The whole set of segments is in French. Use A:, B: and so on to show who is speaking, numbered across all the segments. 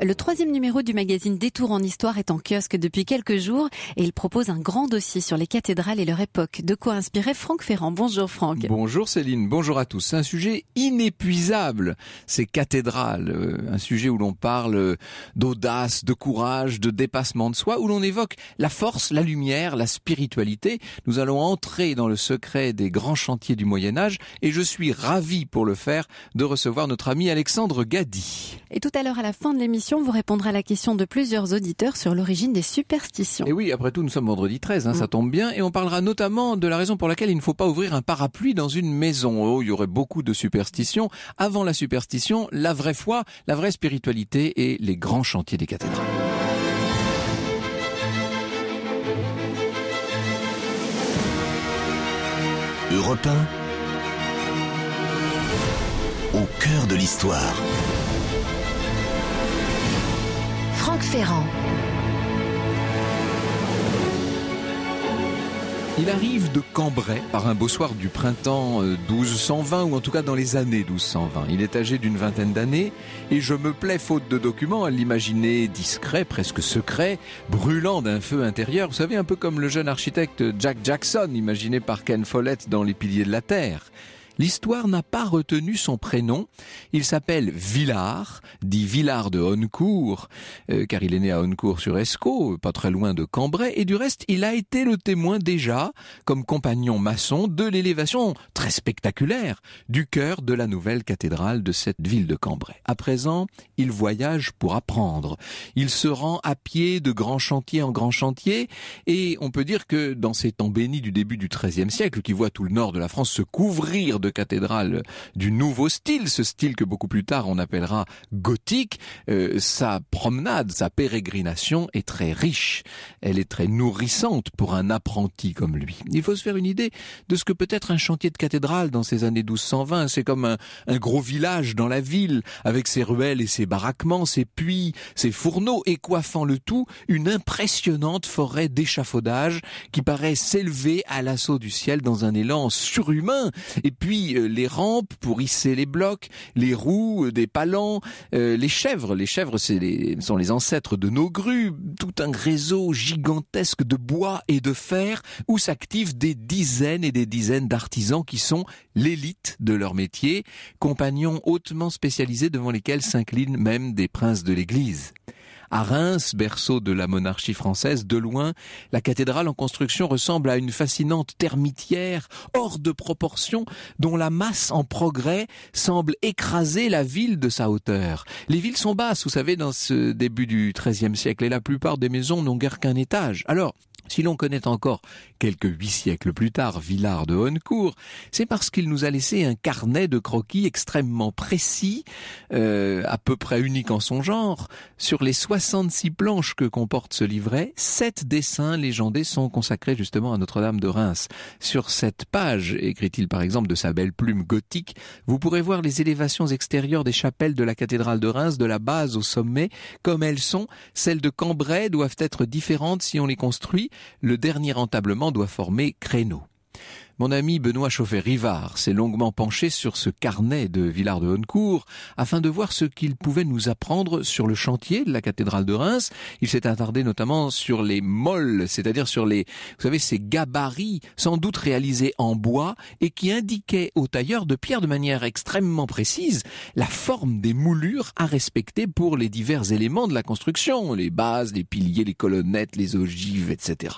A: Le troisième numéro du magazine Détour en Histoire est en kiosque depuis quelques jours et il propose un grand dossier sur les cathédrales et leur époque. De quoi inspirer Franck Ferrand. Bonjour Franck.
B: Bonjour Céline, bonjour à tous. C'est un sujet inépuisable, ces cathédrales. Euh, un sujet où l'on parle euh, d'audace, de courage, de dépassement de soi, où l'on évoque la force, la lumière, la spiritualité. Nous allons entrer dans le secret des grands chantiers du Moyen Âge et je suis ravi pour le faire de recevoir notre ami Alexandre Gadi.
A: Et tout à l'heure à la fin de l'émission, vous répondra à la question de plusieurs auditeurs sur l'origine des superstitions. Et
B: oui, après tout, nous sommes vendredi 13, hein, ça mm. tombe bien, et on parlera notamment de la raison pour laquelle il ne faut pas ouvrir un parapluie dans une maison. Oh, il y aurait beaucoup de superstitions. Avant la superstition, la vraie foi, la vraie spiritualité et les grands chantiers des cathédrales.
C: Europe au cœur de l'histoire.
A: Franck Ferrand.
B: Il arrive de Cambrai par un beau soir du printemps 1220 euh, ou en tout cas dans les années 1220. Il est âgé d'une vingtaine d'années et je me plais, faute de documents, à l'imaginer discret, presque secret, brûlant d'un feu intérieur. Vous savez, un peu comme le jeune architecte Jack Jackson imaginé par Ken Follett dans Les Piliers de la Terre. L'histoire n'a pas retenu son prénom. Il s'appelle Villard, dit Villard de Honnecourt, euh, car il est né à Honnecourt-sur-Escaut, pas très loin de Cambrai, et du reste, il a été le témoin déjà, comme compagnon maçon, de l'élévation très spectaculaire du cœur de la nouvelle cathédrale de cette ville de Cambrai. À présent, il voyage pour apprendre. Il se rend à pied de grand chantier en grand chantier, et on peut dire que dans ces temps bénis du début du XIIIe siècle, qui voit tout le nord de la France se couvrir de cathédrale du nouveau style, ce style que beaucoup plus tard on appellera gothique, euh, sa promenade, sa pérégrination est très riche, elle est très nourrissante pour un apprenti comme lui. Il faut se faire une idée de ce que peut être un chantier de cathédrale dans ces années 1220, c'est comme un, gros village dans la ville, avec ses ruelles et ses baraquements, ses puits, ses fourneaux, et coiffant le tout, une impressionnante forêt d'échafaudage qui paraît s'élever à l'assaut du ciel dans un élan surhumain, et puis euh, les rampes pour hisser les blocs, les roues euh, des palans, euh, les chèvres. Les chèvres sont les ancêtres de nos grues. Tout un réseau gigantesque de bois et de fer où s'activent des dizaines et des dizaines d'artisans qui sont l'élite de leur métier, compagnons hautement spécialisés devant lesquels s'inclinent même des princes de l'Église à Reims, berceau de la monarchie française, de loin, la cathédrale en construction ressemble à une fascinante termitière hors de proportion dont la masse en progrès semble écraser la ville de sa hauteur. Les villes sont basses, vous savez, dans ce début du XIIIe siècle, et la plupart des maisons n'ont guère qu'un étage. Alors, si l'on connaît encore, quelques huit siècles plus tard, Villard de Honnecourt, c'est parce qu'il nous a laissé un carnet de croquis extrêmement précis, euh, à peu près unique en son genre. Sur les 66 planches que comporte ce livret, sept dessins légendés sont consacrés justement à Notre-Dame de Reims. Sur cette page, écrit-il par exemple de sa belle plume gothique, vous pourrez voir les élévations extérieures des chapelles de la cathédrale de Reims, de la base au sommet, comme elles sont. Celles de Cambrai doivent être différentes si on les construit le dernier entablement doit former créneau. Mon ami Benoît Chauffet-Rivard s'est longuement penché sur ce carnet de Villard de Honnecourt afin de voir ce qu'il pouvait nous apprendre sur le chantier de la cathédrale de Reims. Il s'est attardé notamment sur les molles, c'est-à-dire sur les, vous savez, ces gabarits sans doute réalisés en bois et qui indiquaient aux tailleurs de pierre de manière extrêmement précise la forme des moulures à respecter pour les divers éléments de la construction, les bases, les piliers, les colonnettes, les ogives, etc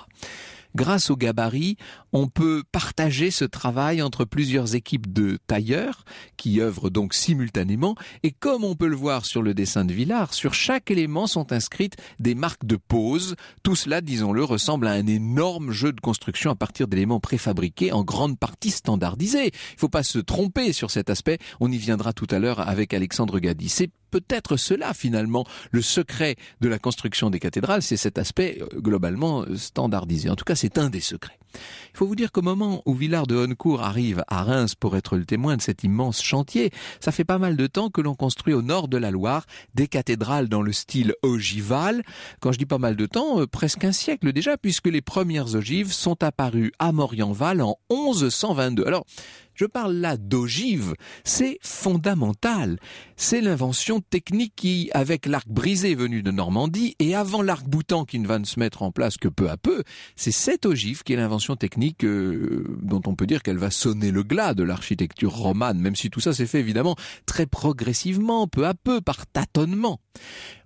B: grâce au gabarit, on peut partager ce travail entre plusieurs équipes de tailleurs qui œuvrent donc simultanément. Et comme on peut le voir sur le dessin de Villard, sur chaque élément sont inscrites des marques de pose. Tout cela, disons-le, ressemble à un énorme jeu de construction à partir d'éléments préfabriqués, en grande partie standardisés. Il ne faut pas se tromper sur cet aspect. On y viendra tout à l'heure avec Alexandre Gadi. C'est peut-être cela finalement le secret de la construction des cathédrales, c'est cet aspect euh, globalement standardisé. En tout cas, c'est un des secrets. Il faut vous dire qu'au moment où Villard de Honnecourt arrive à Reims pour être le témoin de cet immense chantier, ça fait pas mal de temps que l'on construit au nord de la Loire des cathédrales dans le style ogival. Quand je dis pas mal de temps, euh, presque un siècle déjà, puisque les premières ogives sont apparues à Morienval en 1122. Alors, je parle là d'ogive. C'est fondamental. C'est l'invention technique qui, avec l'arc brisé venu de Normandie et avant l'arc boutant qui ne va ne se mettre en place que peu à peu, c'est cette ogive qui est l'invention technique euh, dont on peut dire qu'elle va sonner le glas de l'architecture romane, même si tout ça s'est fait évidemment très progressivement, peu à peu, par tâtonnement.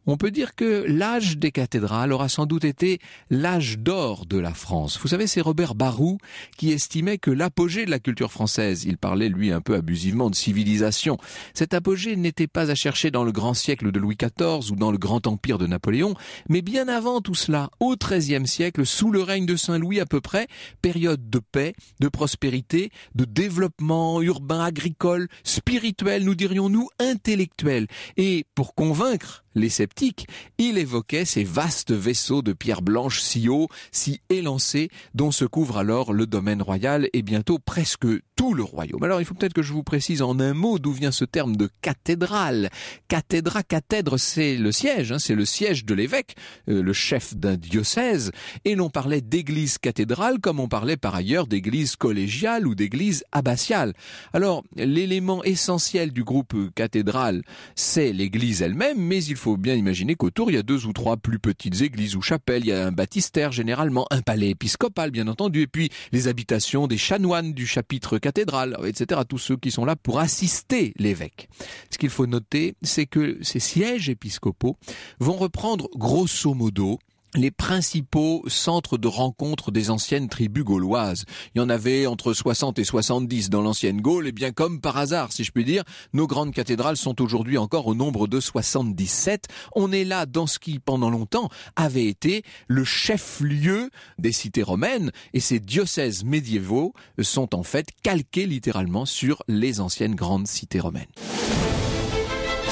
B: On peut dire que l'âge des cathédrales aura sans doute été l'âge d'or de la France. Vous savez, c'est Robert Barou qui estimait que l'apogée de la culture française, il parlait lui un peu abusivement de civilisation, cet apogée n'était pas à chercher dans le grand siècle de Louis XIV ou dans le grand empire de Napoléon, mais bien avant tout cela, au XIIIe siècle, sous le règne de Saint-Louis à peu près, période de paix, de prospérité, de développement urbain, agricole, spirituel, nous dirions-nous intellectuel. Et pour convaincre les sceptiques, il évoquait ces vastes vaisseaux de pierre blanche si hauts, si élancés, dont se couvre alors le domaine royal et bientôt presque tout le royaume. Alors il faut peut-être que je vous précise en un mot d'où vient ce terme de cathédrale. Cathédra, cathèdre, c'est le siège, hein, c'est le siège de l'évêque, euh, le chef d'un diocèse, et l'on parlait d'église cathédrale comme on parlait par ailleurs d'église collégiale ou d'église abbatiale. Alors l'élément essentiel du groupe cathédrale, c'est l'église elle-même, mais il il faut bien imaginer qu'autour, il y a deux ou trois plus petites églises ou chapelles. Il y a un baptistère généralement, un palais épiscopal bien entendu, et puis les habitations des chanoines du chapitre cathédrale, etc. Tous ceux qui sont là pour assister l'évêque. Ce qu'il faut noter, c'est que ces sièges épiscopaux vont reprendre grosso modo les principaux centres de rencontre des anciennes tribus gauloises. Il y en avait entre 60 et 70 dans l'ancienne Gaule, et bien comme par hasard, si je puis dire, nos grandes cathédrales sont aujourd'hui encore au nombre de 77. On est là dans ce qui, pendant longtemps, avait été le chef-lieu des cités romaines, et ces diocèses médiévaux sont en fait calqués littéralement sur les anciennes grandes cités romaines.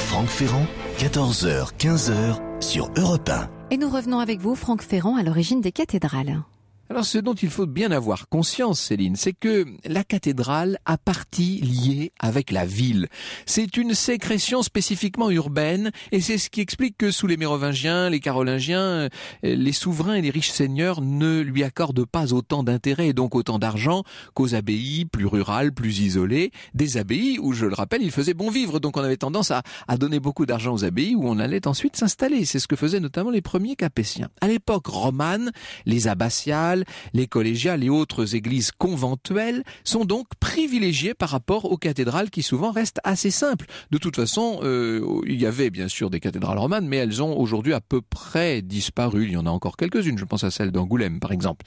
C: Franck Ferrand, 14h, 15h
B: sur Europe
A: et nous revenons avec vous, Franck Ferrand, à l'origine des cathédrales.
B: Alors ce dont il faut bien avoir conscience, Céline, c'est que la cathédrale a partie liée avec la ville. C'est une sécrétion spécifiquement urbaine, et c'est ce qui explique que sous les Mérovingiens, les Carolingiens, euh, les souverains et les riches seigneurs ne lui accordent pas autant d'intérêt et donc autant d'argent qu'aux abbayes plus rurales, plus isolées, des abbayes où, je le rappelle, il faisait bon vivre, donc on avait tendance à, à donner beaucoup d'argent aux abbayes où on allait ensuite s'installer. C'est ce que faisaient notamment les premiers Capétiens. À l'époque romane, les abbatiales, les collégiales et autres églises conventuelles sont donc privilégiées par rapport aux cathédrales qui souvent restent assez simples. De toute façon, euh, il y avait bien sûr des cathédrales romanes, mais elles ont aujourd'hui à peu près disparu. Il y en a encore quelques-unes, je pense à celle d'Angoulême par exemple.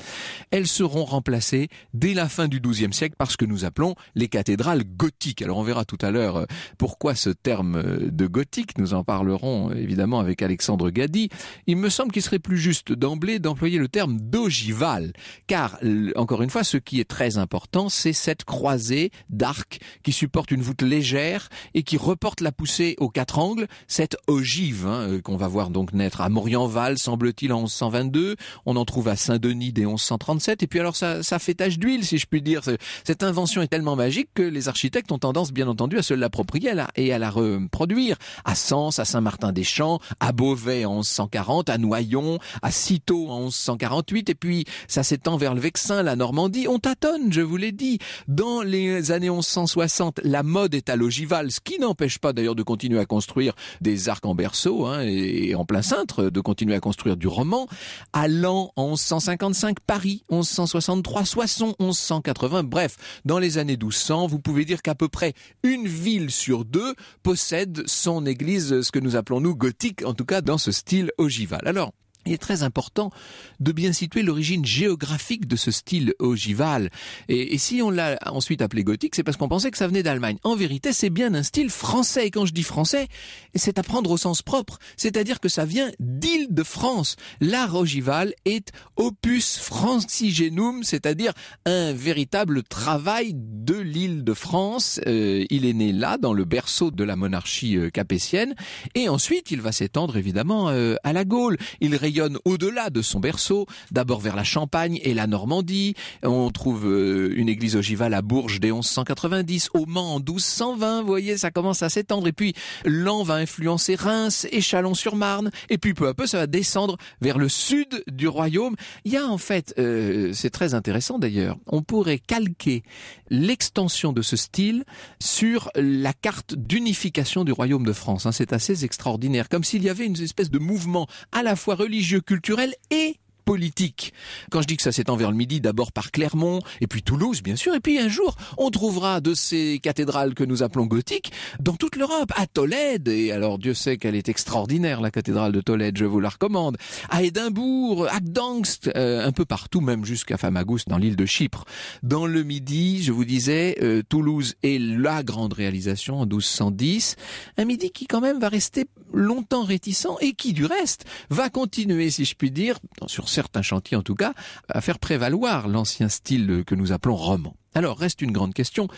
B: Elles seront remplacées dès la fin du XIIe siècle par ce que nous appelons les cathédrales gothiques. Alors on verra tout à l'heure euh, pourquoi ce terme euh, de gothique, nous en parlerons évidemment avec Alexandre Gadi. Il me semble qu'il serait plus juste d'emblée d'employer le terme d'ogival car, encore une fois, ce qui est très important, c'est cette croisée d'arc qui supporte une voûte légère et qui reporte la poussée aux quatre angles, cette ogive hein, euh, qu'on va voir donc naître à Morianval, semble-t-il, en 1122. On en trouve à Saint-Denis dès 1137. Et puis alors, ça, ça fait tache d'huile, si je puis dire. Cette invention est tellement magique que les architectes ont tendance, bien entendu, à se l'approprier et à la reproduire. À Sens, à Saint-Martin-des-Champs, à Beauvais en 1140, à Noyon, à Citeaux en 1148. Et puis, ça s'étend vers le Vexin, la Normandie. On tâtonne, je vous l'ai dit. Dans les années 1160, la mode est à l'ogival, ce qui n'empêche pas d'ailleurs de continuer à construire des arcs en berceau hein, et en plein cintre, de continuer à construire du roman. À l'an 1155, Paris, 1163, Soissons, 1180, bref, dans les années 1200, vous pouvez dire qu'à peu près une ville sur deux possède son église, ce que nous appelons nous gothique, en tout cas dans ce style ogival. Alors, il est très important de bien situer l'origine géographique de ce style ogival. Et, si on l'a ensuite appelé gothique, c'est parce qu'on pensait que ça venait d'Allemagne. En vérité, c'est bien un style français. Et quand je dis français, c'est à prendre au sens propre. C'est-à-dire que ça vient d'Île-de-France. L'art ogival est opus francigenum, c'est-à-dire un véritable travail de l'Île-de-France. Euh, il est né là, dans le berceau de la monarchie euh, capétienne. Et ensuite, il va s'étendre évidemment euh, à la Gaule. Il au-delà de son berceau, d'abord vers la Champagne et la Normandie. On trouve euh, une église ogivale à Bourges dès 1190, au Mans en 1220. Vous voyez, ça commence à s'étendre. Et puis, l'an va influencer Reims et Chalon-sur-Marne. Et puis, peu à peu, ça va descendre vers le sud du royaume. Il y a en fait, euh, c'est très intéressant d'ailleurs, on pourrait calquer l'extension de ce style sur la carte d'unification du royaume de France. Hein. C'est assez extraordinaire, comme s'il y avait une espèce de mouvement à la fois religieux religieux, culturel et politique. Quand je dis que ça s'étend vers le midi, d'abord par Clermont, et puis Toulouse, bien sûr, et puis un jour, on trouvera de ces cathédrales que nous appelons gothiques dans toute l'Europe, à Tolède, et alors Dieu sait qu'elle est extraordinaire, la cathédrale de Tolède, je vous la recommande, à Édimbourg, à Gdansk, euh, un peu partout, même jusqu'à Famagouste, dans l'île de Chypre. Dans le midi, je vous disais, euh, Toulouse est la grande réalisation en 1210, un midi qui quand même va rester longtemps réticent et qui du reste va continuer, si je puis dire, sur certains chantiers en tout cas, à faire prévaloir l'ancien style que nous appelons roman. Alors reste une grande question,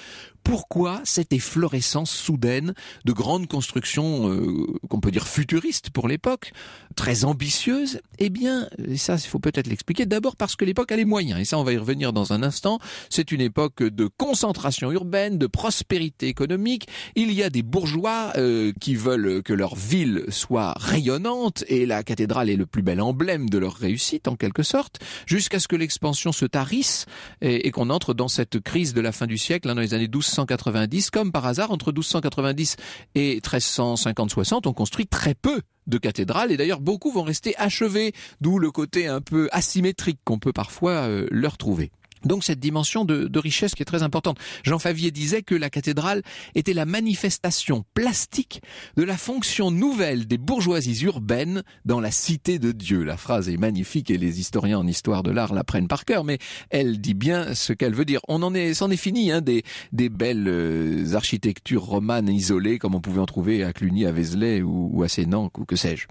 B: pourquoi cette efflorescence soudaine de grandes constructions euh, qu'on peut dire futuristes pour l'époque, très ambitieuses Eh bien, ça il faut peut-être l'expliquer, d'abord parce que l'époque a les moyens, et ça on va y revenir dans un instant, c'est une époque de concentration urbaine, de prospérité économique, il y a des bourgeois euh, qui veulent que leur ville soit rayonnante, et la cathédrale est le plus bel emblème de leur réussite en quelque sorte, jusqu'à ce que l'expansion se tarisse et qu'on entre dans cette crise de la fin du siècle, hein, dans les années 1290, comme par hasard, entre 1290 et 1350-60, on construit très peu de cathédrales et d'ailleurs beaucoup vont rester achevées, d'où le côté un peu asymétrique qu'on peut parfois euh, leur trouver. Donc cette dimension de, richesse qui est très importante. Jean Favier disait que la cathédrale était la manifestation plastique de la fonction nouvelle des bourgeoisies urbaines dans la cité de Dieu. La phrase est magnifique et les historiens en histoire de l'art la prennent par cœur, mais elle dit bien ce qu'elle veut dire. On en est, c'en est fini hein, des, des belles euh, architectures romanes isolées comme on pouvait en trouver à Cluny, à Vézelay ou, à Sénanque ou que sais-je.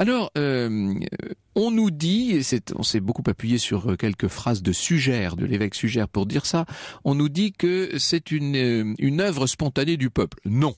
B: Alors euh, on nous dit, et on s'est beaucoup appuyé sur euh, quelques phrases de Sugère, de l'évêque Sugère pour dire ça, on nous dit que c'est une, euh, une œuvre spontanée du peuple. Non.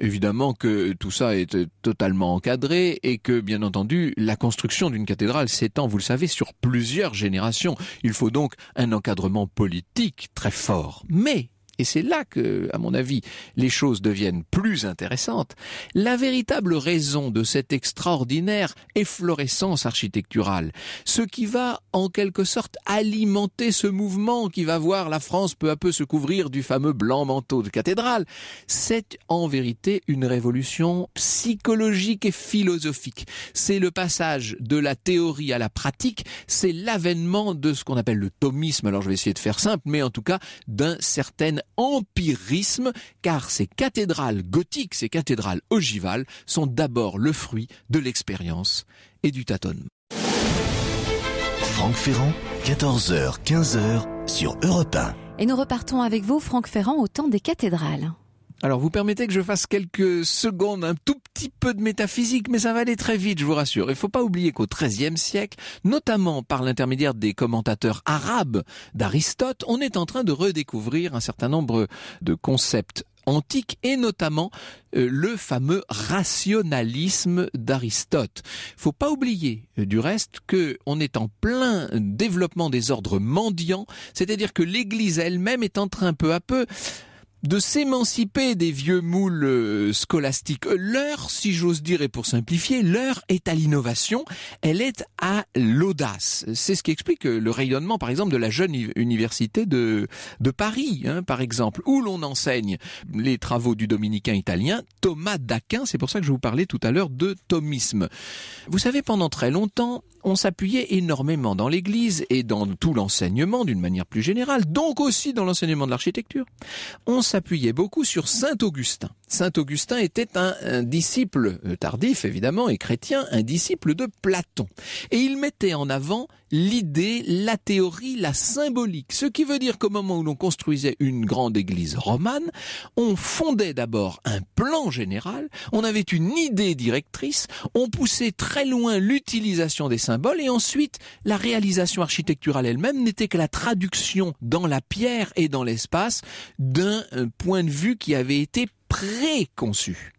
B: Évidemment que tout ça est euh, totalement encadré et que, bien entendu, la construction d'une cathédrale s'étend, vous le savez, sur plusieurs générations. Il faut donc un encadrement politique très fort. Mais, et c'est là que, à mon avis, les choses deviennent plus intéressantes, la véritable raison de cette extraordinaire efflorescence architecturale, ce qui va en quelque sorte alimenter ce mouvement qui va voir la France peu à peu se couvrir du fameux blanc manteau de cathédrale, c'est en vérité une révolution psychologique et philosophique. C'est le passage de la théorie à la pratique, c'est l'avènement de ce qu'on appelle le thomisme, alors je vais essayer de faire simple, mais en tout cas d'un certain empirisme, car ces cathédrales gothiques, ces cathédrales ogivales, sont d'abord le fruit de l'expérience et du tâtonnement.
C: Franck Ferrand, 14h,
B: 15h sur Europe 1.
A: Et nous repartons avec vous, Franck Ferrand, au temps des cathédrales.
B: Alors vous permettez que je fasse quelques secondes, un tout petit peu de métaphysique, mais ça va aller très vite, je vous rassure. Il ne faut pas oublier qu'au XIIIe siècle, notamment par l'intermédiaire des commentateurs arabes d'Aristote, on est en train de redécouvrir un certain nombre de concepts antiques et notamment euh, le fameux rationalisme d'Aristote. Faut pas oublier euh, du reste que on est en plein développement des ordres mendiants, c'est-à-dire que l'église elle-même est en train peu à peu de s'émanciper des vieux moules euh, scolastiques. Euh, l'heure, si j'ose dire, et pour simplifier, l'heure est à l'innovation, elle est à l'audace. C'est ce qui explique euh, le rayonnement, par exemple, de la jeune université de, de Paris, hein, par exemple, où l'on enseigne les travaux du dominicain italien Thomas d'Aquin. C'est pour ça que je vous parlais tout à l'heure de thomisme. Vous savez, pendant très longtemps, on s'appuyait énormément dans l'Église et dans tout l'enseignement d'une manière plus générale, donc aussi dans l'enseignement de l'architecture. On s'appuyait beaucoup sur Saint Augustin. Saint Augustin était un, un, disciple euh, tardif, évidemment, et chrétien, un disciple de Platon. Et il mettait en avant l'idée, la théorie, la symbolique. Ce qui veut dire qu'au moment où l'on construisait une grande église romane, on fondait d'abord un plan général, on avait une idée directrice, on poussait très loin l'utilisation des symboles, et ensuite, la réalisation architecturale elle-même n'était que la traduction dans la pierre et dans l'espace d'un un point de vue qui avait été préconçu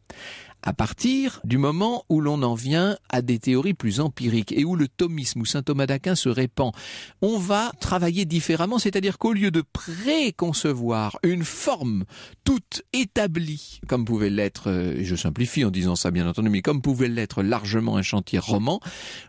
B: à partir du moment où l'on en vient à des théories plus empiriques et où le thomisme ou saint Thomas d'Aquin se répand. On va travailler différemment, c'est-à-dire qu'au lieu de préconcevoir une forme toute établie, comme pouvait l'être, euh, je simplifie en disant ça bien entendu, mais comme pouvait l'être largement un chantier roman,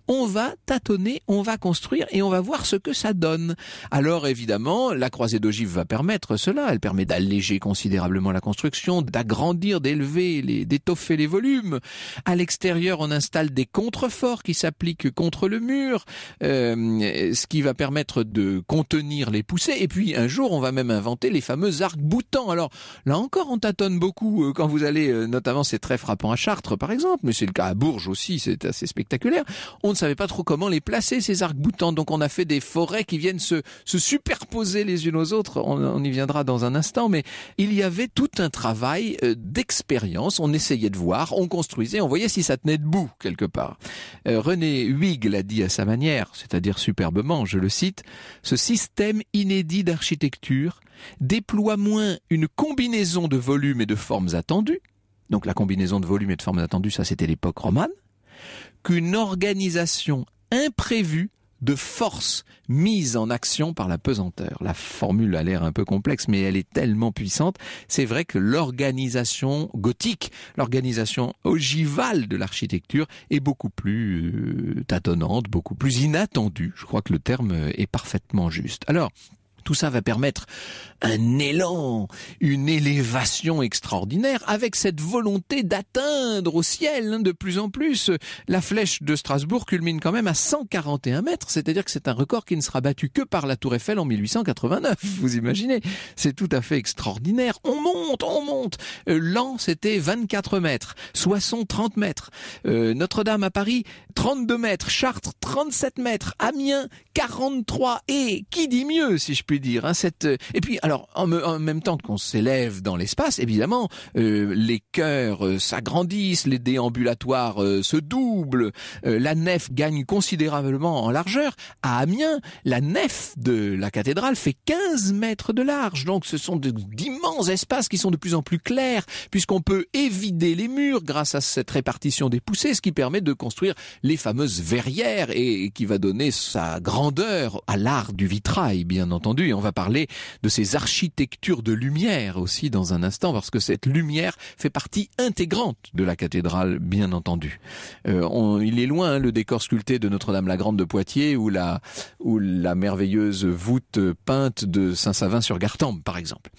B: on va tâtonner, on va construire et on va voir ce que ça donne. Alors évidemment, la croisée d'ogives va permettre cela, elle permet d'alléger considérablement la construction, d'agrandir, d'élever, d'étoffer les volumes. À l'extérieur, on installe des contreforts qui s'appliquent contre le mur, euh, ce qui va permettre de contenir les poussées. Et puis un jour, on va même inventer les fameux arcs-boutants. Alors là encore, on tâtonne beaucoup euh, quand vous allez, euh, notamment c'est très frappant à Chartres par exemple, mais c'est le cas à Bourges aussi, c'est assez spectaculaire. On ne savait pas trop comment les placer ces arcs-boutants, donc on a fait des forêts qui viennent se, se superposer les unes aux autres. On, on y viendra dans un instant, mais il y avait tout un travail d'expérience. On essayait de voir on construisait, on voyait si ça tenait debout quelque part. Euh, René Huyghe l'a dit à sa manière, c'est-à-dire superbement, je le cite, ce système inédit d'architecture déploie moins une combinaison de volumes et de formes attendues, donc la combinaison de volumes et de formes attendues, ça c'était l'époque romane, qu'une organisation imprévue de force mise en action par la pesanteur. La formule a l'air un peu complexe, mais elle est tellement puissante. C'est vrai que l'organisation gothique, l'organisation ogivale de l'architecture est beaucoup plus euh, tâtonnante, beaucoup plus inattendue. Je crois que le terme est parfaitement juste. Alors, tout ça va permettre un élan, une élévation extraordinaire avec cette volonté d'atteindre au ciel hein, de plus en plus. La flèche de Strasbourg culmine quand même à 141 mètres, c'est-à-dire que c'est un record qui ne sera battu que par la Tour Eiffel en 1889. Vous imaginez, c'est tout à fait extraordinaire. On monte, on monte. Euh, L'an, c'était 24 mètres, Soissons 30 mètres, euh, Notre-Dame à Paris 32 mètres, Chartres 37 mètres, Amiens 43 et qui dit mieux si je dire. Hein, euh, et puis, alors, en, même temps qu'on s'élève dans l'espace, évidemment, euh, les chœurs euh, s'agrandissent, les déambulatoires se doublent, la nef gagne considérablement en largeur. À Amiens, la nef de la cathédrale fait 15 mètres de large, donc ce sont d'immenses espaces qui sont de plus en plus clairs, puisqu'on peut évider les murs grâce à cette répartition des poussées, ce qui permet de construire les fameuses verrières et qui va donner sa grandeur à l'art du vitrail, bien entendu et on va parler de ces architectures de lumière aussi dans un instant, parce que cette lumière fait partie intégrante de la cathédrale, bien entendu. Euh, il est loin hein, le décor sculpté de Notre-Dame-la-Grande de Poitiers ou la, ou la merveilleuse voûte peinte de Saint-Savin-sur-Gartempe, par exemple.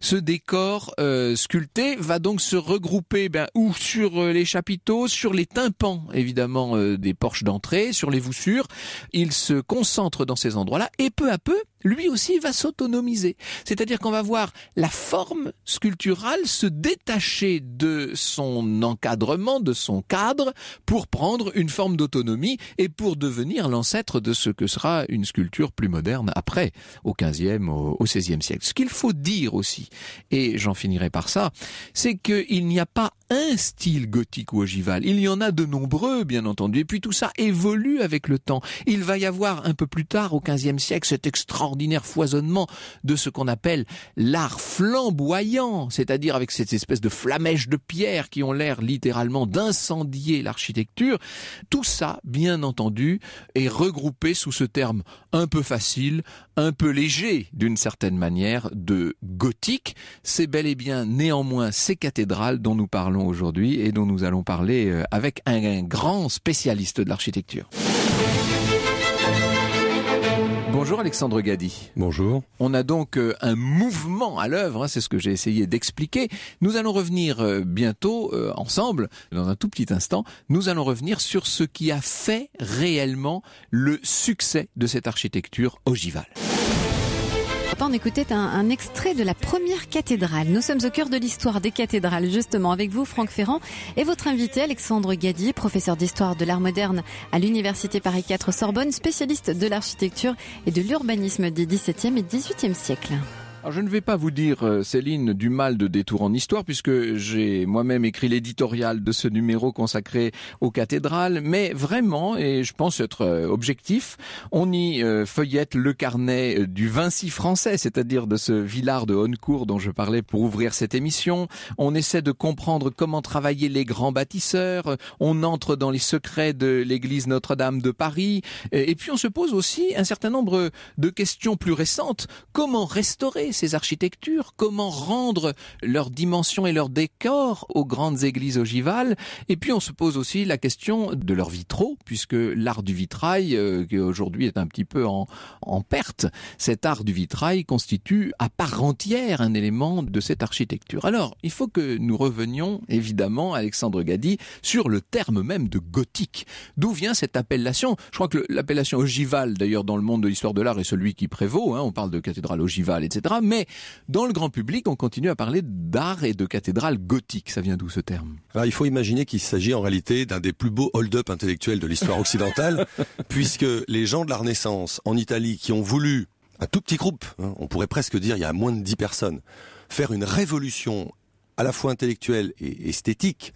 B: Ce décor euh, sculpté va donc se regrouper ben, ou sur euh, les chapiteaux, sur les tympans, évidemment, des porches d'entrée, sur les voussures. Il se concentre dans ces endroits-là et peu à peu, lui aussi, va s'autonomiser. C'est-à-dire qu'on va voir la forme sculpturale se détacher de son encadrement, de son cadre, pour prendre une forme d'autonomie et pour devenir l'ancêtre de ce que sera une sculpture plus moderne après, au 15e, au 16e siècle. Ce qu'il faut dire aussi, et j'en finirai par ça, c'est qu'il n'y a pas un style gothique ou ogival. Il y en a de nombreux, bien entendu. Et puis tout ça évolue avec le temps. Il va y avoir un peu plus tard, au 15e siècle, cette extraordinaire fou de ce qu'on appelle l'art flamboyant, c'est-à-dire avec cette espèce de flamèche de pierre qui ont l'air littéralement d'incendier l'architecture, tout ça, bien entendu, est regroupé sous ce terme un peu facile, un peu léger d'une certaine manière de gothique. C'est bel et bien néanmoins ces cathédrales dont nous parlons aujourd'hui et dont nous allons parler euh, avec un grand spécialiste de l'architecture. Bonjour Alexandre Gadi. Bonjour. On a donc euh, un mouvement à l'œuvre, hein, c'est ce que j'ai essayé d'expliquer. Nous allons revenir euh, bientôt euh, ensemble, dans un tout petit instant, nous allons revenir sur ce qui a fait réellement le succès de cette architecture ogivale
A: on écoutait un, extrait de la première cathédrale. Nous sommes au cœur de l'histoire des cathédrales, justement, avec vous, Franck Ferrand, et votre invité, Alexandre Gadier, professeur d'histoire de l'art moderne à l'Université Paris 4 Sorbonne, spécialiste de l'architecture et de l'urbanisme des 17e et
B: 18e siècles je ne vais pas vous dire, euh, Céline, du mal de Détour en histoire, puisque j'ai moi-même écrit l'éditorial de ce numéro consacré aux cathédrales, mais vraiment, et je pense être euh, objectif, on y euh, feuillette le carnet du Vinci français, c'est-à-dire de ce Villard de Honnecourt dont je parlais pour ouvrir cette émission. On essaie de comprendre comment travaillaient les grands bâtisseurs, on entre dans les secrets de l'église Notre-Dame de Paris, et puis on se pose aussi un certain nombre de questions plus récentes. Comment restaurer ces architectures, comment rendre leur dimensions et leur décor aux grandes églises ogivales. Et puis on se pose aussi la question de leurs vitraux, puisque l'art du vitrail, euh, qui aujourd'hui est un petit peu en, perte, cet art du vitrail constitue à part entière un élément de cette architecture. Alors, il faut que nous revenions, évidemment, Alexandre Gadi, sur le terme même de gothique. D'où vient cette appellation Je crois que l'appellation ogivale, d'ailleurs, dans le monde de l'histoire de l'art, est celui qui prévaut. Hein. on parle de cathédrale ogivale, etc. Mais dans le grand public, on continue à parler d'art et de cathédrale gothique. Ça vient d'où ce terme
C: il faut imaginer qu'il s'agit en réalité d'un des plus beaux hold-up intellectuels de l'histoire occidentale, puisque les gens de la Renaissance en Italie qui ont voulu un tout petit groupe, hein, on pourrait presque dire il y a moins de dix personnes, faire une révolution à la fois intellectuelle et esthétique,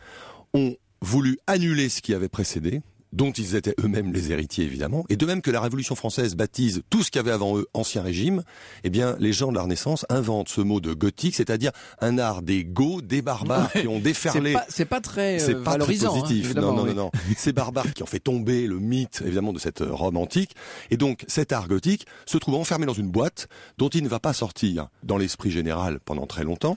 C: ont voulu annuler ce qui avait précédé, dont ils étaient eux-mêmes les héritiers évidemment, et de même que la Révolution française baptise tout ce qu'il y avait avant eux ancien régime, eh bien les gens de la Renaissance inventent ce mot de gothique, c'est-à-dire un art des goths, des barbares qui ont déferlé. C'est
B: pas, très c'est pas très euh, hein, positif. non, non, non, non.
C: Ces barbares qui ont fait tomber le mythe évidemment de cette euh, Rome antique, et donc cet art gothique se trouve enfermé dans une boîte dont il ne va pas sortir dans l'esprit général pendant très longtemps.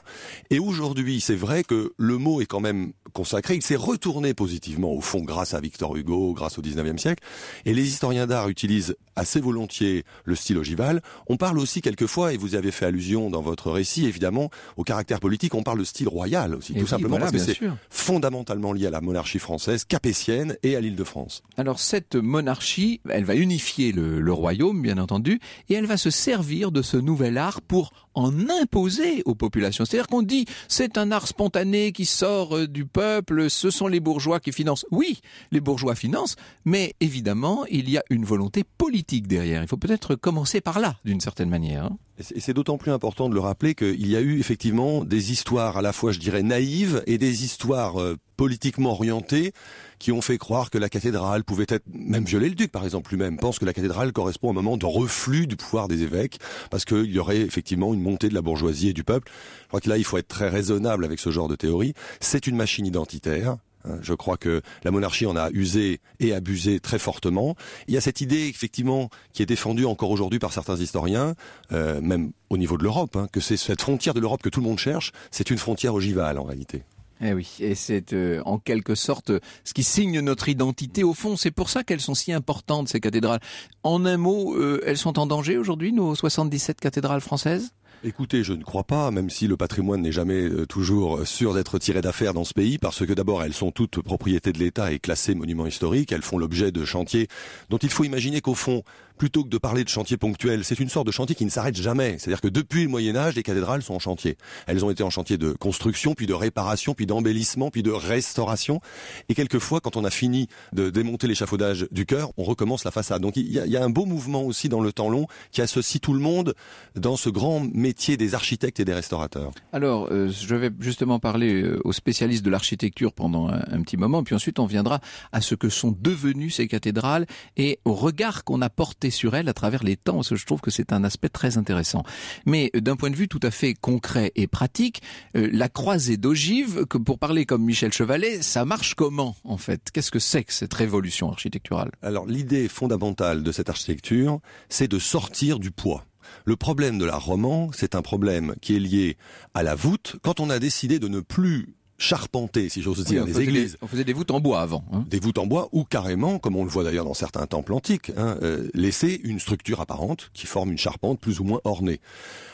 C: Et aujourd'hui, c'est vrai que le mot est quand même consacré. Il s'est retourné positivement au fond grâce à Victor Hugo grâce au 19e siècle. Et les historiens d'art utilisent assez volontiers le style ogival. On parle aussi quelquefois, et vous avez fait allusion dans votre récit, évidemment, au caractère politique, on parle de style royal aussi, eh tout simplement parce que c'est fondamentalement lié à la monarchie française, capétienne et à l'île de France. Alors
B: cette monarchie, elle va unifier le, le royaume, bien entendu, et elle va se servir de ce nouvel art pour en imposer aux populations. C'est-à-dire qu'on dit c'est un art spontané qui sort euh, du peuple, ce sont les bourgeois qui financent. Oui, les bourgeois financent mais évidemment, il y a une volonté politique derrière. Il faut peut-être commencer par là, d'une certaine manière.
C: Hein. Et c'est d'autant plus important de le rappeler qu'il y a eu effectivement des histoires à la fois, je dirais, naïves et des histoires euh, politiquement orientées qui ont fait croire que la cathédrale pouvait être, même violer le duc par exemple lui-même, pense que la cathédrale correspond à un moment de reflux du pouvoir des évêques parce qu'il y aurait effectivement une montée de la bourgeoisie et du peuple. Je crois que là, il faut être très raisonnable avec ce genre de théorie. C'est une machine identitaire. Euh, je crois que la monarchie en a usé et abusé très fortement. Il y a cette idée, effectivement, qui est défendue encore aujourd'hui par certains historiens, euh, même au niveau de l'Europe, hein, que c'est cette frontière de l'Europe que tout le monde cherche, c'est une frontière ogivale en réalité. Eh oui, et c'est euh, en quelque sorte ce qui signe notre identité. Au fond, c'est pour ça
B: qu'elles sont si importantes, ces cathédrales. En un mot, elles sont en danger aujourd'hui, nos 77 cathédrales françaises
C: Écoutez, je ne crois pas, même si le patrimoine n'est jamais euh, toujours euh, sûr d'être tiré d'affaire dans ce pays, parce que d'abord, elles sont toutes propriétés de l'État et classées monuments historiques, elles font l'objet de chantiers dont il faut imaginer qu'au fond, plutôt que de parler de chantier ponctuel, c'est une sorte de chantier qui ne s'arrête jamais. C'est-à-dire que depuis le Moyen Âge, les cathédrales sont en chantier. Elles ont été en chantier de construction, puis de réparation, puis d'embellissement, puis de restauration. Et quelquefois, quand on a fini de démonter l'échafaudage du cœur, on recommence la façade. Donc il y, a, un beau mouvement aussi dans le temps long qui associe tout le monde dans ce grand métier des architectes et des restaurateurs. Alors,
B: euh, je vais justement parler euh, aux spécialistes de l'architecture pendant un, un petit moment, puis ensuite on viendra à ce que sont devenues ces cathédrales et au regard qu'on a porté sur elle à travers les temps, parce que je trouve que c'est un aspect très intéressant. Mais euh, d'un point de vue tout à fait concret et pratique, euh, la croisée d'ogives,
C: pour parler comme Michel Chevalet, ça marche comment en fait Qu'est-ce que c'est que cette révolution architecturale Alors l'idée fondamentale de cette architecture, c'est de sortir du poids. Le problème de la roman, c'est un problème qui est lié à la voûte. Quand on a décidé de ne plus charpenter, si j'ose dire, des églises. on faisait des voûtes en bois avant. Hein. Des voûtes en bois ou carrément, comme on le voit d'ailleurs dans certains temples antiques, hein, euh, laisser une structure apparente qui forme une charpente plus ou moins ornée.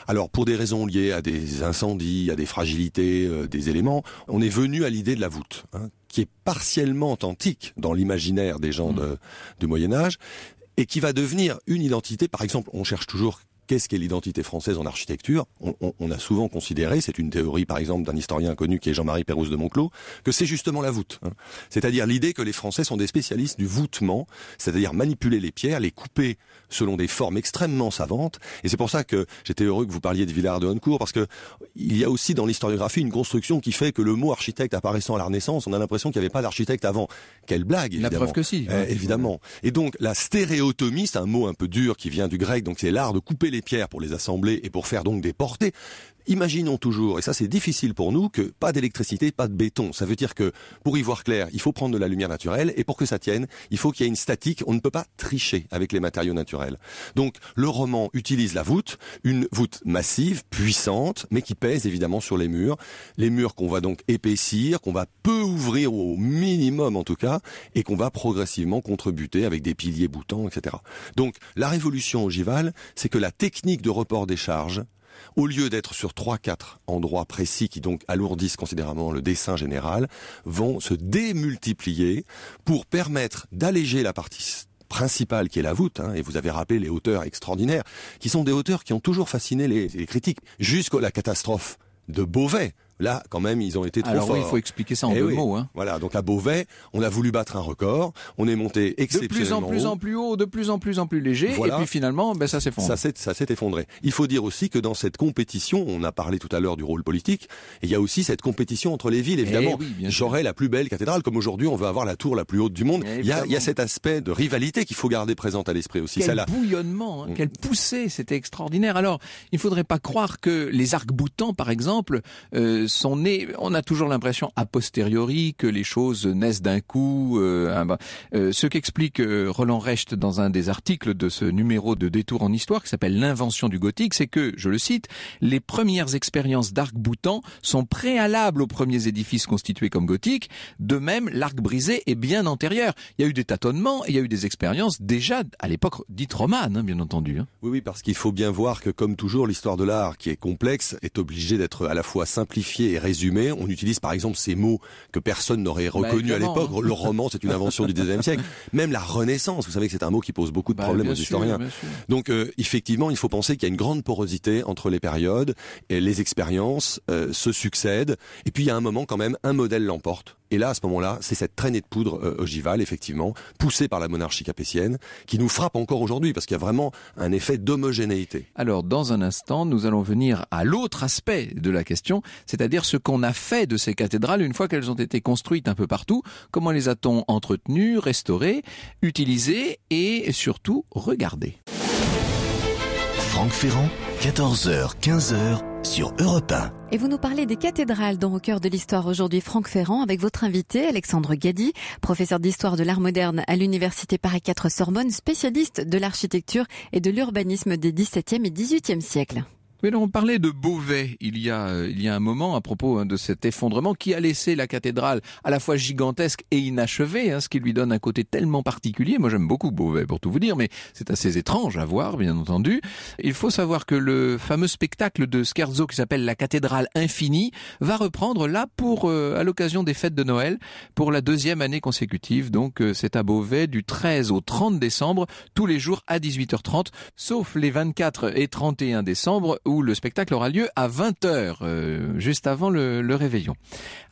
C: Alors pour des raisons liées à des incendies, à des fragilités euh, des éléments, on est venu à l'idée de la voûte, hein, qui est partiellement antique dans l'imaginaire des gens mmh. de, du Moyen Âge et qui va devenir une identité. Par exemple, on cherche toujours qu'est-ce qu'est l'identité française en architecture on, on, on, a souvent considéré, c'est une théorie par exemple d'un historien connu qui est Jean-Marie Pérouse de Monclos, que c'est justement la voûte. Hein. C'est-à-dire l'idée que les Français sont des spécialistes du voûtement, c'est-à-dire manipuler les pierres, les couper selon des formes extrêmement savantes. Et c'est pour ça que j'étais heureux que vous parliez de Villard de Honcourt, parce que il y a aussi dans l'historiographie une construction qui fait que le mot architecte apparaissant à la Renaissance, on a l'impression qu'il n'y avait pas d'architecte avant. Quelle blague évidemment. La preuve que si. Hein. Eh, évidemment. Et donc la stéréotomie, c'est un mot un peu dur qui vient du grec, donc c'est l'art de couper les pierres pour les assembler et pour faire donc des portées, Imaginons toujours, et ça c'est difficile pour nous, que pas d'électricité, pas de béton. Ça veut dire que pour y voir clair, il faut prendre de la lumière naturelle et pour que ça tienne, il faut qu'il y ait une statique. On ne peut pas tricher avec les matériaux naturels. Donc le roman utilise la voûte, une voûte massive, puissante, mais qui pèse évidemment sur les murs. Les murs qu'on va donc épaissir, qu'on va peu ouvrir au minimum en tout cas, et qu'on va progressivement contrebuter avec des piliers boutants, etc. Donc la révolution ogivale, c'est que la technique de report des charges, au lieu d'être sur trois, quatre endroits précis qui donc alourdissent considérablement le dessin général, vont se démultiplier pour permettre d'alléger la partie principale qui est la voûte, hein, et vous avez rappelé les hauteurs extraordinaires, qui sont des hauteurs qui ont toujours fasciné les critiques, jusqu'à la catastrophe de Beauvais, Là, quand même, ils ont été trop forts. il faut expliquer ça en eh deux mots. Hein. Voilà, donc à Beauvais, on a voulu battre un record, on est monté exceptionnellement De plus en plus en
B: plus haut, de plus en plus en plus léger, et puis
C: finalement, ben, ça s'effondre. Ça s'est effondré. Il faut dire aussi que dans cette compétition, on a parlé tout à l'heure du rôle politique, il y a aussi cette compétition entre les villes, eh évidemment. J'aurais la plus belle cathédrale, comme aujourd'hui, on veut avoir la tour la plus haute du monde. Il y, a, il y, a, cet aspect de rivalité qu'il faut garder présent à l'esprit aussi. Quel
B: bouillonnement, hein. mm. quelle poussée, c'était extraordinaire. Alors, il ne faudrait pas croire que les arcs-boutants, par exemple, euh, on a toujours l'impression a posteriori que les choses naissent d'un coup. Euh, euh, ce qu'explique euh, Roland Recht dans un des articles de ce numéro de détour en histoire qui s'appelle l'invention du gothique, c'est que, je le cite, les premières expériences d'arc-boutant sont préalables aux premiers édifices constitués comme gothiques. De même, l'arc brisé est bien antérieur. Il y a eu des tâtonnements, et il y a eu des expériences déjà à l'époque dite romane, hein, bien entendu. Hein.
C: Oui, oui, parce qu'il faut bien voir que, comme toujours, l'histoire de l'art, qui est complexe, est obligée d'être à la fois simplifiée et résumé. On utilise par exemple ces mots que personne n'aurait bah, reconnus à l'époque. Hein. Le roman, c'est une invention du XIXe siècle. Même la Renaissance, vous savez que c'est un mot qui pose beaucoup de bah, problèmes aux historiens. Donc euh, effectivement, il faut penser qu'il y a une grande porosité entre les périodes, et les expériences euh, se succèdent, et puis il y a un moment quand même, un modèle l'emporte. Et là, à ce moment-là, c'est cette traînée de poudre euh, ogivale, effectivement, poussée par la monarchie capétienne, qui nous frappe encore aujourd'hui, parce qu'il y a vraiment un effet d'homogénéité. Alors, dans un
B: instant, nous allons venir à l'autre aspect de la question, c'est-à-dire ce qu'on a fait de ces cathédrales une fois qu'elles ont été construites un peu partout. Comment les a-t-on entretenues, restaurées, utilisées et surtout regardées Franck Ferrand, 14h, 15h sur
A: Et vous nous parlez des cathédrales dans Au cœur de l'histoire aujourd'hui, Franck Ferrand, avec votre invité Alexandre Gadi, professeur d'histoire de l'art moderne à l'université Paris 4 Sorbonne, spécialiste de l'architecture et de l'urbanisme des 17e et 18e siècles.
B: Oui, on parlait de Beauvais il y a, euh, il y a un moment à propos hein, de cet effondrement qui a laissé la cathédrale à la fois gigantesque et inachevée, hein, ce qui lui donne un côté tellement particulier. Moi j'aime beaucoup Beauvais pour tout vous dire, mais c'est assez étrange à voir, bien entendu. Il faut savoir que le fameux spectacle de Scherzo qui s'appelle La cathédrale infinie va reprendre là pour, euh, à l'occasion des fêtes de Noël, pour la deuxième année consécutive. Donc euh, c'est à Beauvais du 13 au 30 décembre, tous les jours à 18h30, sauf les 24 et 31 décembre où le spectacle aura lieu à 20h, euh, juste avant le, réveillon.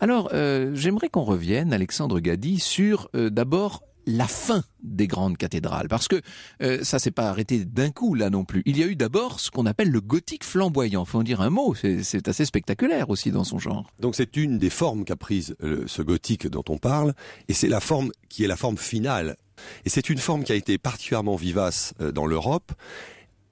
B: Alors, euh, j'aimerais qu'on revienne, Alexandre Gadi, sur euh, d'abord la fin des grandes cathédrales, parce que ça s'est pas arrêté d'un coup là non plus. Il y a eu d'abord ce qu'on appelle le gothique
C: flamboyant. Faut en dire un mot, c'est assez spectaculaire aussi dans son genre. Donc c'est une des formes qu'a prise ce gothique dont on parle, et c'est la forme qui est la forme finale. Et c'est une forme qui a été particulièrement vivace dans l'Europe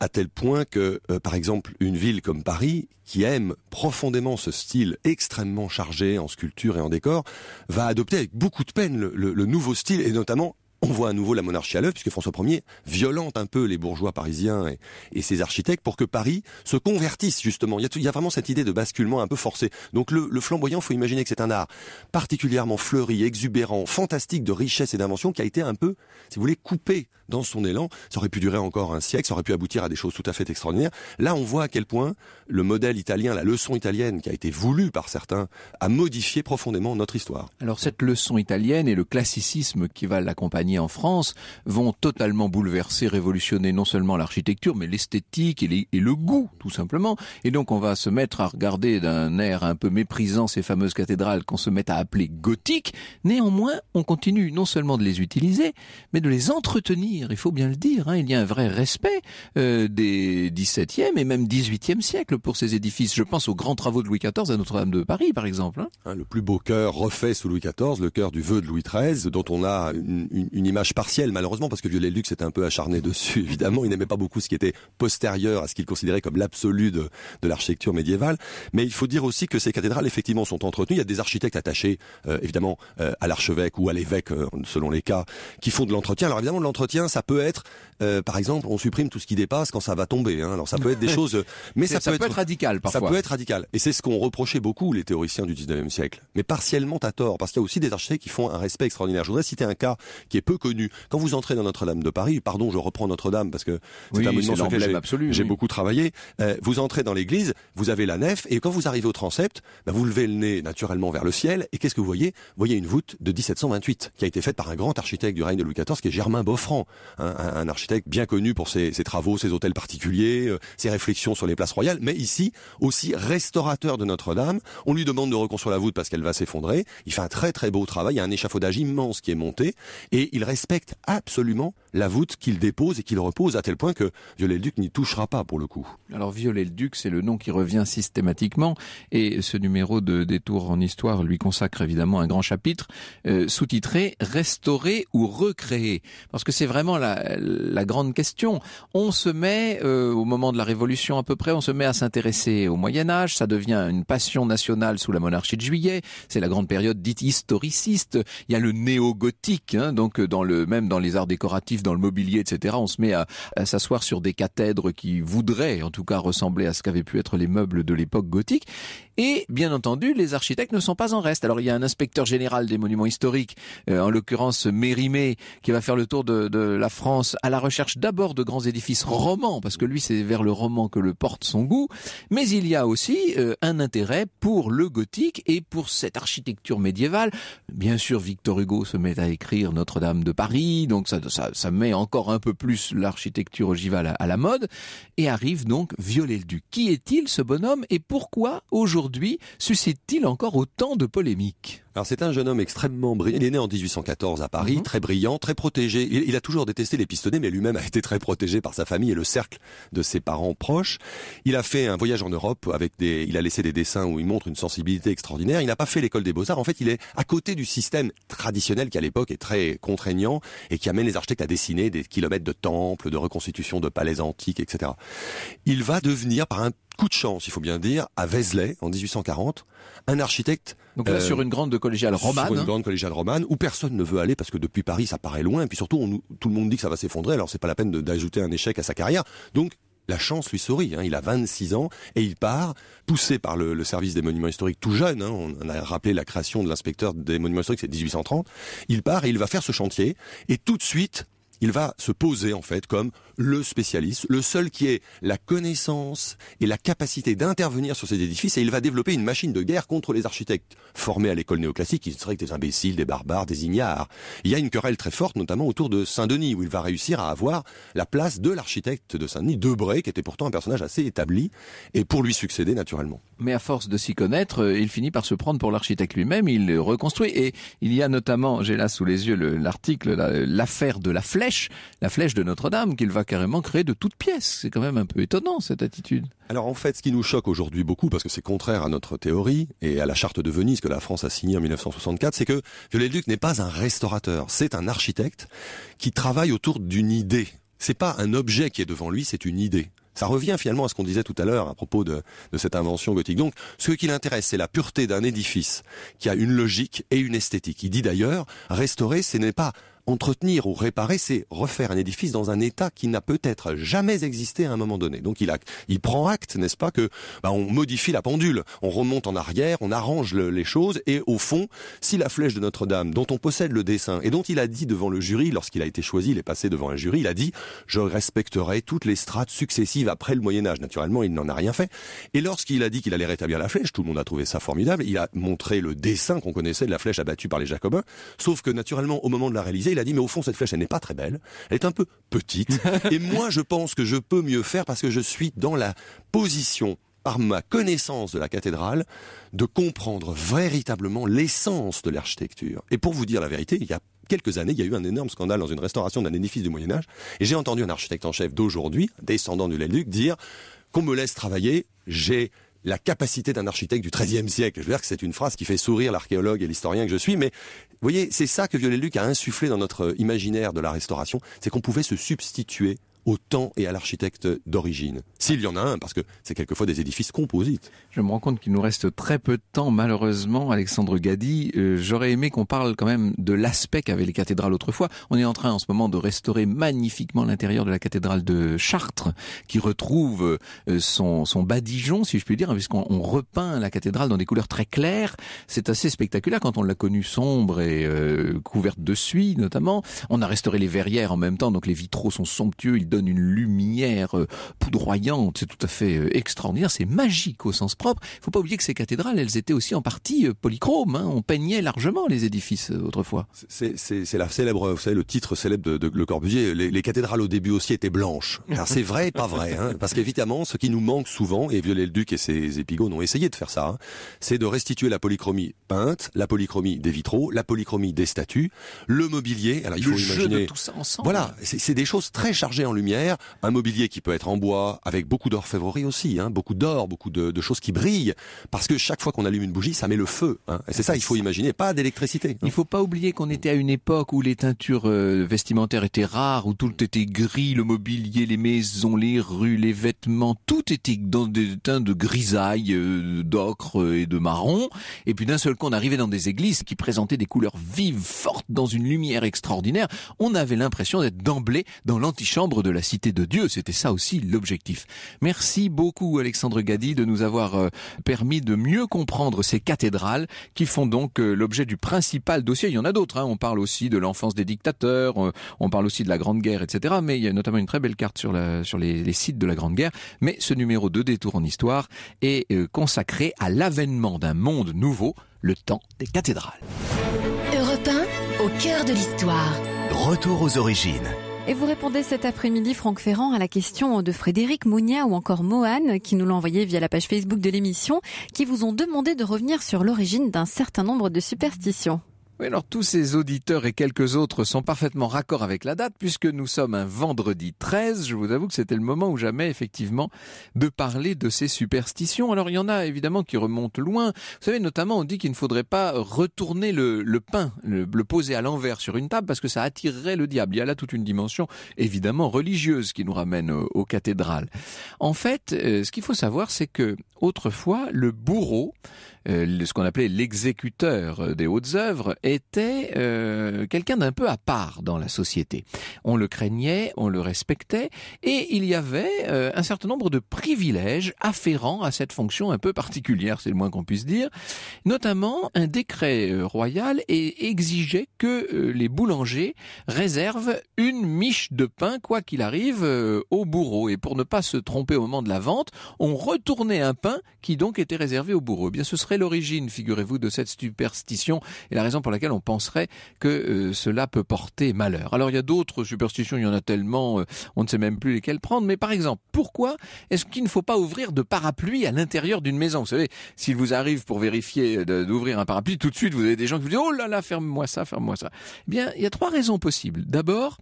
C: à tel point que, euh, par exemple, une ville comme Paris, qui aime profondément ce style extrêmement chargé en sculpture et en décor, va adopter avec beaucoup de peine le, nouveau style, et notamment on voit à nouveau la monarchie à l'œuvre, puisque François Ier violente un peu les bourgeois parisiens et, ses architectes pour que Paris se convertisse, justement. Il y a, vraiment cette idée de basculement un peu forcé. Donc le, le flamboyant, faut imaginer que c'est un art particulièrement fleuri, exubérant, fantastique de richesse et d'invention qui a été un peu, si vous voulez, coupé dans son élan. Ça aurait pu durer encore un siècle, ça aurait pu aboutir à des choses tout à fait extraordinaires. Là, on voit à quel point le modèle italien, la leçon italienne qui a été voulue par certains, a modifié profondément notre histoire.
B: Alors cette leçon italienne et le classicisme qui va l'accompagner en France vont totalement bouleverser, révolutionner non seulement l'architecture, mais l'esthétique et, et le goût, tout simplement. Et donc on va se mettre à regarder d'un air un peu méprisant ces fameuses cathédrales qu'on se met à appeler gothiques. Néanmoins, on continue non seulement de les utiliser, mais de les entretenir il faut bien le dire, hein, il y a un vrai respect euh, des 17e et même 18e siècle pour ces édifices. Je pense aux grands travaux de Louis XIV à Notre-Dame de Paris, par exemple. Hein.
C: Hein, le plus beau cœur refait sous Louis XIV, le cœur du vœu de Louis XIII, dont on a une, image partielle, malheureusement, parce que Viollet-le-Duc s'est un peu acharné dessus, évidemment. Il n'aimait pas beaucoup ce qui était postérieur à ce qu'il considérait comme l'absolu de, de l'architecture médiévale. Mais il faut dire aussi que ces cathédrales, effectivement, sont entretenues. Il y a des architectes attachés, euh, évidemment, euh, à l'archevêque ou à l'évêque, selon les cas, qui font de l'entretien. Alors évidemment, l'entretien, ça peut être, euh, par exemple, on supprime tout ce qui dépasse quand ça va tomber. Hein. Alors ça peut être des choses, euh, mais ça, peut, être, radical parfois. Ça peut être radical. Et c'est ce qu'on reprochait beaucoup les théoriciens du 19e siècle, mais partiellement à tort, parce qu'il y a aussi des architectes qui font un respect extraordinaire. Je voudrais citer un cas qui est peu connu. Quand vous entrez dans Notre-Dame de Paris, pardon, je reprends Notre-Dame parce que c'est un monument sur lequel j'ai beaucoup travaillé. Euh, vous entrez dans l'église, vous avez la nef, et quand vous arrivez au transept, bah, vous levez le nez naturellement vers le ciel, et qu'est-ce que vous voyez Vous voyez une voûte de 1728 qui a été faite par un grand architecte du règne de Louis XIV, qui est Germain Boffrand un, architecte bien connu pour ses, travaux, ses hôtels particuliers, euh, ses réflexions sur les places royales, mais ici aussi restaurateur de Notre-Dame. On lui demande de reconstruire la voûte parce qu'elle va s'effondrer. Il fait un très très beau travail, il y a un échafaudage immense qui est monté, et il respecte absolument la voûte qu'il dépose et qu'il repose, à tel point que Viollet-le-Duc n'y touchera pas pour le coup. Alors
B: Viollet-le-Duc, c'est le nom qui revient systématiquement, et ce numéro de Détour en histoire lui consacre évidemment un grand chapitre, euh, sous-titré Restaurer ou recréer, parce que c'est vraiment la, grande question. On se met, euh, au moment de la Révolution à peu près, on se met à s'intéresser au Moyen Âge, ça devient une passion nationale sous la monarchie de Juillet, c'est la grande période dite historiciste, il y a le néo-gothique, hein, donc euh, dans le même dans les arts décoratifs, dans le mobilier, etc., on se met à, à s'asseoir sur des cathèdres qui voudraient en tout cas ressembler à ce qu'avaient pu être les meubles de l'époque gothique, et bien entendu, les architectes ne sont pas en reste. Alors il y a un inspecteur général des monuments historiques, euh, en l'occurrence Mérimée, qui va faire le tour de, de la France à la recherche d'abord de grands édifices romans, parce que lui c'est vers le roman que le porte son goût, mais il y a aussi euh, un intérêt pour le gothique et pour cette architecture médiévale. Bien sûr, Victor Hugo se met à écrire Notre-Dame de Paris, donc ça, ça, ça, met encore un peu plus l'architecture ogivale à, à la mode, et arrive donc Viollet-le-Duc. Qui est-il ce bonhomme et pourquoi aujourd'hui aujourd'hui suscite-t-il encore autant de polémiques
C: alors c'est un jeune homme extrêmement brillant. Il est né en 1814 à Paris, mhm. très brillant, très protégé. Il, a toujours détesté les pistonnets, mais lui-même a été très protégé par sa famille et le cercle de ses parents proches. Il a fait un voyage en Europe avec des. Il a laissé des dessins où il montre une sensibilité extraordinaire. Il n'a pas fait l'école des beaux arts. En fait, il est à côté du système traditionnel qui à l'époque est très contraignant et qui amène les architectes à dessiner des kilomètres de temples, de reconstitutions de palais antiques, etc. Il va devenir par un coup de chance, il faut bien dire, à Vézelay en 1840, un architecte sur euh, une grande
B: collégiale romane. Sur une grande
C: collégiale romane, où personne ne veut aller parce que depuis Paris, ça paraît loin. Et puis surtout, tout le monde dit que ça va s'effondrer. Alors c'est pas la peine d'ajouter un échec à sa carrière. Donc la chance lui sourit. Hein. Il a 26 ans et il part, poussé par le, service des monuments historiques tout jeune. Hein. On a rappelé la création de l'inspecteur des monuments historiques, c'est 1830. Il part et il va faire ce chantier. Et tout de suite, il va se poser en fait comme le spécialiste, le seul qui ait la connaissance et la capacité d'intervenir sur ces édifices, et il va développer une machine de guerre contre les architectes formés à l'école néoclassique, qui seraient que des imbéciles, des barbares, des ignares. Il y a une querelle très forte, notamment autour de Saint-Denis, où il va réussir à avoir la place de l'architecte de Saint-Denis, Debray, qui était pourtant un personnage assez établi, et pour lui succéder naturellement. Mais à force de s'y connaître, euh, il finit par se prendre pour l'architecte lui-même, il
B: reconstruit, et il y a notamment, j'ai là sous les yeux l'article, euh, l'affaire de la flèche, la flèche de Notre-Dame qu'il va carrément créer de toutes pièces. C'est quand même un peu étonnant cette attitude.
C: Alors en fait, ce qui nous choque aujourd'hui beaucoup, parce que c'est contraire à notre théorie et à la charte de Venise que la France a signée en 1964, c'est que Viollet-le-Duc n'est pas un restaurateur, c'est un architecte qui travaille autour d'une idée. C'est pas un objet qui est devant lui, c'est une idée. Ça revient finalement à ce qu'on disait tout à l'heure à propos de, de, cette invention gothique. Donc, ce qui l'intéresse, c'est la pureté d'un édifice qui a une logique et une esthétique. Il dit d'ailleurs, restaurer, ce n'est pas entretenir ou réparer, c'est refaire un édifice dans un état qui n'a peut-être jamais existé à un moment donné. Donc il, a, il prend acte, n'est-ce pas, que bah, on modifie la pendule, on remonte en arrière, on arrange les choses, et au fond, si la flèche de Notre-Dame, dont on possède le dessin et dont il a dit devant le jury, lorsqu'il a été choisi, il est passé devant un jury, il a dit je respecterai toutes les strates successives après le Moyen Âge. Naturellement, il n'en a rien fait. Et lorsqu'il a dit qu'il allait rétablir la flèche, tout le monde a trouvé ça formidable. Il a montré le dessin qu'on connaissait de la flèche abattue par les Jacobins, sauf que naturellement, au moment de la réaliser, il a dit, mais au fond, cette flèche, elle n'est pas très belle, elle est un peu petite, et moi, je pense que je peux mieux faire parce que je suis dans la position par ma connaissance de la cathédrale, de comprendre véritablement l'essence de l'architecture. Et pour vous dire la vérité, il y a quelques années, il y a eu un énorme scandale dans une restauration d'un édifice du Moyen Âge, et j'ai entendu un architecte en chef d'aujourd'hui, descendant du Leluc, dire qu'on me laisse travailler, j'ai la capacité d'un architecte du XIIIe siècle. Je veux dire que c'est une phrase qui fait sourire l'archéologue et l'historien que je suis, mais vous voyez, c'est ça que viollet luc a insufflé dans notre imaginaire de la restauration, c'est qu'on pouvait se substituer au temps et à l'architecte d'origine S'il y en a un, parce que c'est quelquefois des édifices composites. Je me rends compte qu'il nous reste très peu de temps, malheureusement, Alexandre Gadi.
B: Euh, j'aurais aimé qu'on parle quand même de l'aspect qu'avaient les cathédrales autrefois. On est en train en ce moment de restaurer magnifiquement l'intérieur de la cathédrale de Chartres, qui retrouve euh, son, son badigeon, si je puis dire, puisqu'on repeint la cathédrale dans des couleurs très claires. C'est assez spectaculaire quand on l'a connue sombre et euh, couverte de suie, notamment. On a restauré les verrières en même temps, donc les vitraux sont somptueux, ils une lumière euh, poudroyante, c'est tout à fait euh, extraordinaire, c'est magique au sens propre. Il faut pas oublier que ces cathédrales, elles étaient aussi en partie euh, polychromes, hein. on peignait largement les édifices autrefois.
C: C'est la célèbre, vous savez, le titre célèbre de, Le Corbusier, les, cathédrales au début aussi étaient blanches. C'est vrai, pas vrai, hein. parce qu'évidemment, ce qui nous manque souvent, et Viollet-le-Duc et ses épigones ont essayé de faire ça, hein, c'est de restituer la polychromie peinte, la polychromie des vitraux, la polychromie des statues, le mobilier. Alors il faut le de tout ça ensemble. Voilà, c'est des choses très chargées en lumière un mobilier qui peut être en bois, avec beaucoup d'orfèvrerie aussi, hein, beaucoup d'or, beaucoup de, choses qui brillent, parce que chaque fois qu'on allume une bougie, ça met le feu. Hein. et c'est ça, il faut imaginer, pas d'électricité. Il faut pas oublier qu'on était à une époque où les teintures euh, vestimentaires étaient rares,
B: où tout était gris, le mobilier, les maisons, les rues, les vêtements, tout était dans des teintes de grisaille, euh, d'ocre euh, et de marron. Et puis d'un seul coup, on arrivait dans des églises qui présentaient des couleurs vives, fortes, dans une lumière extraordinaire. On avait l'impression d'être d'emblée dans l'antichambre de de la cité de Dieu. C'était ça aussi l'objectif. Merci beaucoup Alexandre Gadi de nous avoir euh, permis de mieux comprendre ces cathédrales qui font donc euh, l'objet du principal dossier. Il y en a d'autres. Hein. On parle aussi de l'enfance des dictateurs, euh, on parle aussi de la Grande Guerre, etc. Mais il y a notamment une très belle carte sur, les, sites de la Grande Guerre. Mais ce numéro de Détour en Histoire est consacré à l'avènement d'un monde nouveau, le temps des cathédrales.
A: Europe 1, au cœur de l'histoire.
C: Retour aux origines.
A: Et vous répondez cet après-midi, Franck Ferrand, à la question de Frédéric Mounia ou encore Mohan, qui nous l'a envoyé via la page Facebook de l'émission, qui vous ont demandé de revenir sur l'origine d'un certain nombre de
B: superstitions. Oui, alors tous ces auditeurs et quelques autres sont parfaitement raccord avec la date puisque nous sommes un vendredi 13. Je vous avoue que c'était le moment où jamais effectivement de parler de ces superstitions. Alors il y en a évidemment qui remontent loin. Vous savez, notamment on dit qu'il ne faudrait pas retourner le, pain, le, poser à l'envers sur une table parce que ça attirerait le diable. Il y a là toute une dimension évidemment religieuse qui nous ramène aux, aux cathédrales. En fait, euh, ce qu'il faut savoir, c'est que autrefois le bourreau euh, ce qu'on appelait l'exécuteur euh, des hautes œuvres, était euh, quelqu'un d'un peu à part dans la société. On le craignait, on le respectait, et il y avait un certain nombre de privilèges afférents à cette fonction un peu particulière, c'est le moins qu'on puisse dire. Notamment, un décret royal exigeait que les boulangers réservent une miche de pain, quoi qu'il arrive, au bourreau. Et pour ne pas se tromper au moment de la vente, on retournait un pain qui donc était réservé au bourreau. Eh bien, ce serait l'origine, figurez-vous, de cette superstition et la raison pour laquelle on penserait que euh, cela peut porter malheur. Alors il y a d'autres superstitions, il y en a tellement, euh, on ne sait même plus lesquelles prendre, mais par exemple, pourquoi est-ce qu'il ne faut pas ouvrir de parapluie à l'intérieur d'une maison Vous savez, s'il vous arrive pour vérifier euh, d'ouvrir un parapluie, tout de suite vous avez des gens qui vous disent ⁇ Oh là là, ferme-moi ça, ferme-moi ça ⁇ Eh bien, il y a trois raisons possibles. D'abord,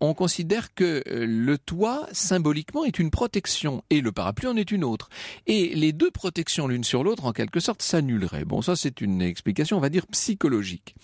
B: on considère que euh, le toit, symboliquement, est une protection et le parapluie en est une autre. Et les deux protections l'une sur l'autre, en quelque sorte, s'annuleraient. Bon, ça, c'est une explication, on va dire, psychologique.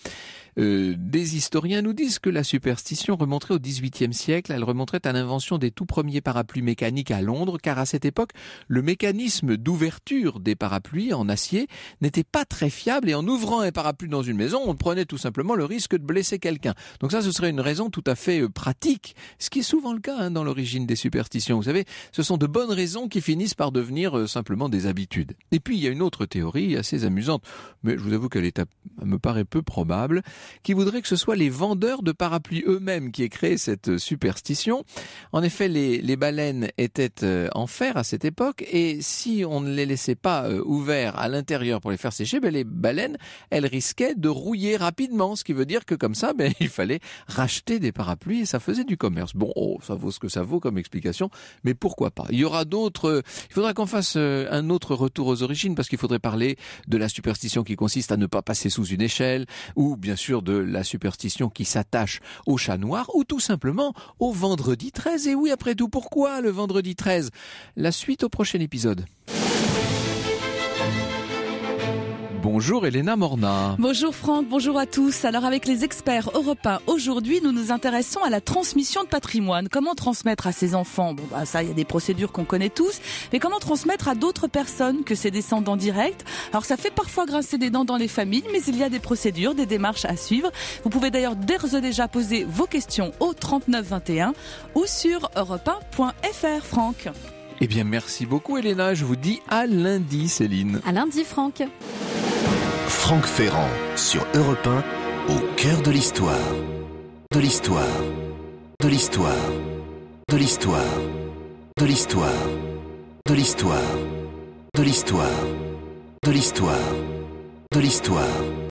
B: Euh, des historiens nous disent que la superstition remonterait au XVIIIe siècle. Elle remonterait à l'invention des tout premiers parapluies mécaniques à Londres, car à cette époque, le mécanisme d'ouverture des parapluies en acier n'était pas très fiable et en ouvrant un parapluie dans une maison, on prenait tout simplement le risque de blesser quelqu'un. Donc ça, ce serait une raison tout à fait euh, pratique, ce qui est souvent le cas hein, dans l'origine des superstitions. Vous savez, ce sont de bonnes raisons qui finissent par devenir euh, simplement des habitudes. Et puis, il y a une autre théorie assez amusante, mais je vous avoue qu'elle me paraît peu probable qui voudrait que ce soit les vendeurs de parapluies eux-mêmes qui aient créé cette superstition. En effet, les, baleines étaient euh, en fer à cette époque et si on ne les laissait pas euh, ouverts à l'intérieur pour les faire sécher, ben les baleines, elles risquaient de rouiller rapidement, ce qui veut dire que comme ça, ben, il fallait racheter des parapluies et ça faisait du commerce. Bon, oh, ça vaut ce que ça vaut comme explication, mais pourquoi pas Il y aura d'autres. Il faudra qu'on fasse euh, un autre retour aux origines parce qu'il faudrait parler de la superstition qui consiste à ne pas passer sous une échelle ou bien sûr de la superstition qui s'attache au chat noir ou tout simplement au vendredi 13. Et oui, après tout, pourquoi le vendredi 13 La suite au prochain épisode. Bonjour Elena Morna. Bonjour
A: Franck, bonjour à tous. Alors avec les experts européens aujourd'hui, nous nous intéressons à la transmission de patrimoine. Comment transmettre à ses enfants Bon bah, ça, il y a des procédures qu'on connaît tous, mais comment transmettre à d'autres personnes que ses descendants directs Alors ça fait parfois grincer des dents dans les familles, mais il y a des procédures, des démarches à suivre. Vous pouvez d'ailleurs d'ores déjà poser vos questions au 3921 ou sur europain.fr Franck.
B: Eh bien, merci beaucoup, Elena. Je vous dis à lundi, Céline. À
A: lundi, Franck.
B: Franck Ferrand sur
C: Europe 1, au cœur de l'histoire. De l'histoire. De l'histoire. De l'histoire. De l'histoire. De l'histoire. De l'histoire. De l'histoire. De l'histoire.